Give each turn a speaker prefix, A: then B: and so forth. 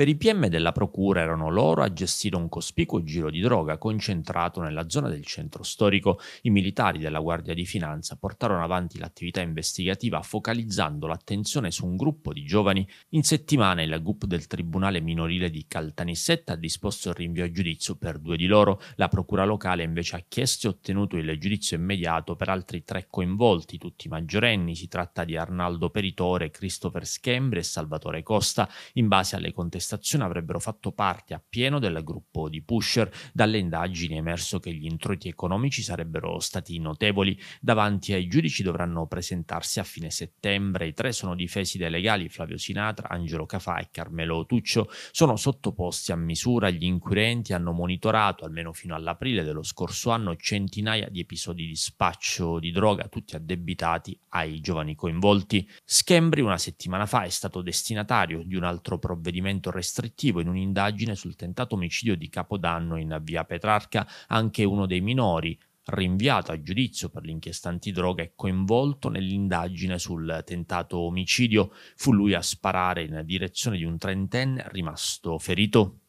A: Per i PM della Procura erano loro a gestire un cospicuo giro di droga concentrato nella zona del centro storico. I militari della Guardia di Finanza portarono avanti l'attività investigativa focalizzando l'attenzione su un gruppo di giovani. In settimana il GUP del Tribunale minorile di Caltanissetta ha disposto il rinvio a giudizio per due di loro. La Procura locale invece ha chiesto e ottenuto il giudizio immediato per altri tre coinvolti, tutti maggiorenni. Si tratta di Arnaldo Peritore, Christopher Schembri e Salvatore Costa. In base alle contestazioni manifestazione avrebbero fatto parte appieno del gruppo di Pusher. Dalle indagini è emerso che gli introiti economici sarebbero stati notevoli. Davanti ai giudici dovranno presentarsi a fine settembre. I tre sono difesi dai legali Flavio Sinatra, Angelo Cafà e Carmelo Tuccio. Sono sottoposti a misura. Gli inquirenti hanno monitorato, almeno fino all'aprile dello scorso anno, centinaia di episodi di spaccio di droga, tutti addebitati ai giovani coinvolti. Schembri una settimana fa è stato destinatario di un altro provvedimento restrittivo in un'indagine sul tentato omicidio di Capodanno in via Petrarca anche uno dei minori, rinviato a giudizio per l'inchiesta antidroga e coinvolto nell'indagine sul tentato omicidio. Fu lui a sparare in direzione di un trentenne rimasto ferito.